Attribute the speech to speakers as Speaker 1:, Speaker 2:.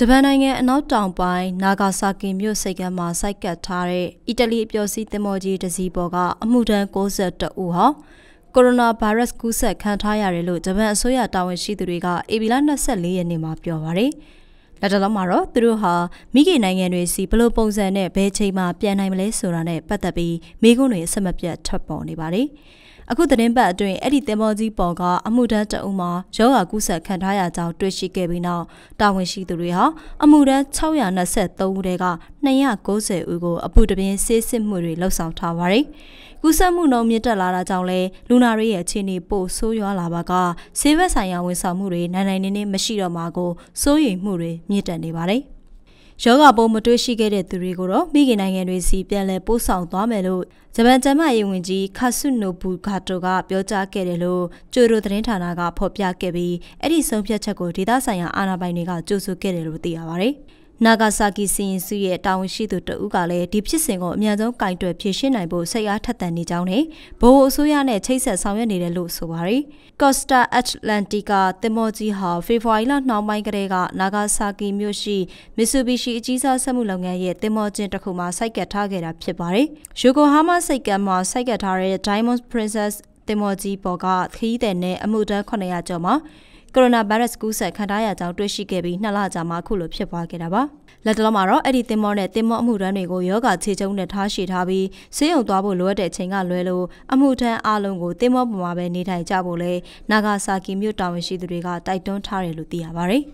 Speaker 1: ဂျပန်နိုင်ငံအနောက်တောင်ပိုင်းနာဂါဆာကီမြို့စိတ်ကမ်းမှာစိုက်ကပ်ထားတဲ့အီတလီအပျော်စီးသင်္ဘောကြီးတစ်စီးပေါ်ကအမှုထမ်း62ဦးဟာကိုရိုနာဗိုင်းရပ်စ်ကူးစက်ခံထားရတယ်လို့ဂျပန်အစိုးရတာဝန်ရှိသူတွေကအေဘီလာ24ရက်နေ့မှာပြောပါရယ်။လက်တလုံးမှာတော့သူတို့ဟာမိခင်နိုင်ငံတွေစီဘယ်လိုပုံစံနဲ့ဘယ်ချိန်မှာပြန်နိုင်မလဲဆိုတာနဲ့ပတ်သက်ပြီးမိကုန်းတွေအဆက်မပြတ်ထွက်ပေါ်နေပါတယ်။အခုသတင်းပတ်အတွင်းအဲ့ဒီတင်မောကြီးပေါ်ကအမှုတန်းတအုံမှာရောဂါကူးစက်ခံထားရကြောင်းတွေ့ရှိခဲ့ပြီးနောက်တာဝန်ရှိသူတွေဟာအမှုတန်း623ဦးထဲက290ဦးကိုအပူတပြင်းဆေးစစ်မှုတွေလှုပ်ဆောင်ထားပါတယ်။ကူးစက်မှုနှုန်းမြင့်တက်လာတာကြောင့်လဲလူနာတွေရဲ့အခြေအနေပိုဆိုးရွားလာပါကဆေးဘက်ဆိုင်ရာဝန်ဆောင်မှုတွေနိုင်နိုင်နေနေမရှိတော့မှာကိုစိုးရိမ်မှုတွေမြင့်တက်နေပါတယ်။ယောဂပိုးမတွေ့ရှိခဲ့တဲ့သူတွေကိုတော့မိခင်နိုင်ငံတွေစီ ပြန်လည်ပို့ဆောင်သွားမယ်လို့ဂျပန်ကျန်းမာရေးဝန်ကြီးခါဆုနိုဘူဂါတိုကပြောကြားခဲ့တယ်လို့ကျိုရိုသတင်းဌာနကဖော်ပြခဲ့ပြီးအဲ့ဒီဆုံးဖြတ်ချက်ကိုဒေသဆိုင်ရာအာဏာပိုင်တွေကကြိုဆိုခဲ့တယ်လို့သိရပါဗျ။နာဂါဆာကီစီရင်စုရဲ့တာဝန်ရှိသူတဦးကလည်းဒီဖြစ်စဉ်ကိုအမြန်ဆုံးကင်တွယ်ဖြေရှင်းနိုင်ဖို့စိတ်အားထက်သန်နေကြောင်းနဲ့ဗဟိုအစိုးရနဲ့ချိတ်ဆက်ဆောင်ရွက်နေတယ်လို့ဆိုပါရယ် Costa Atlantica တင်မောကြီးဟာဖေဖော်ဝါရီလနှောင်းပိုင်းကတည်းကနာဂါဆာကီမြို့ရှိ Mitsubishi အကြီးစားစက်မှုလုပ်ငန်းရဲ့တင်မောကျင်းတစ်ခုမှာစိုက်ကပ်ထားခဲ့တာဖြစ်ပါတယ်။ Yokohama စိုက်ကပ်မှာစိုက်ကပ်ထားတဲ့ Diamond Princess တင်မောကြီးပေါ်ကခီးတဲ့နဲ့အမှုတန်း900ကျော်မှာကိုရိုနာဗိုင်းရပ်စ်ကူးစက်ခံထားရကြောင်းတွေ့ရှိခဲ့ပြီးနှစ်လကြာမှအခုလိုဖြစ်ပွားခဲ့တာပါ။လက်တလုံးမှာတော့အဲ့ဒီတင်မောနဲ့တင်မောအမှုရန်တွေကိုယောဂခြေချုံနဲ့ထားရှိထားပြီးဆေးရုံသွားဖို့လိုအပ်တဲ့ချိန်ကလွဲလို့အမှုထမ်းအလုံးကိုတင်မောပေါ်မှာပဲနေထိုင်ကြဖို့လဲနာဂါဆာကီမြို့တာဝန်ရှိသူတွေကတိုက်တွန်းထားတယ်လို့သိရပါဗျ။